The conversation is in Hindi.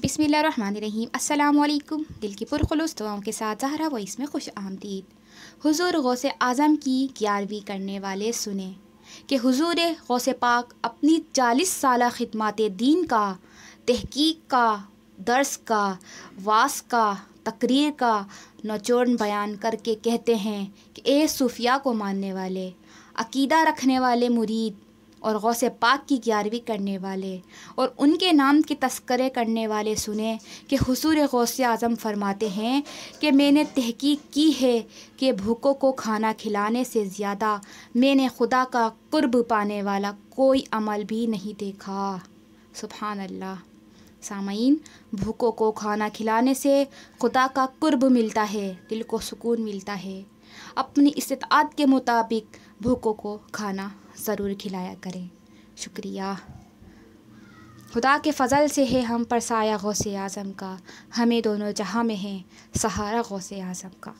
बिसमीम अल्लाम दिल की पुरखलूस दुआओं के साथ जहरा व इसमें खुश आमदीद हुजूर गौस आज़म की ग्यारहवीं करने वाले सुने कि हुजूर गौस पाक अपनी चालीस साल खदमात दीन का तहकीक का दर्स का वास का तकरीर का नचोड़ बयान करके कहते हैं कि ए सूफिया को मानने वाले अकीदा रखने वाले मुरीद और गौसे पाक की ग्यारहवीं करने वाले और उनके नाम के तस्करे करने वाले सुने कि हसूर गौसे आज़म फरमाते हैं कि मैंने तहकीक की है कि भूखों को खाना खिलाने से ज़्यादा मैंने खुदा का कुर्ब पाने वाला कोई अमल भी नहीं देखा सुबहान अल्लाह सामीन भूखों को खाना खिलाने से खुदा का कुर्ब मिलता है दिल को सुकून मिलता है अपनी इस्तात के मुताबिक भूखों को खाना ज़रूर खिलाया करें शुक्रिया खुदा के फ़ज़ल से है हम पर साया गौसे आज़म का हमें दोनों जहाँ में है सहारा गौसे आज़म का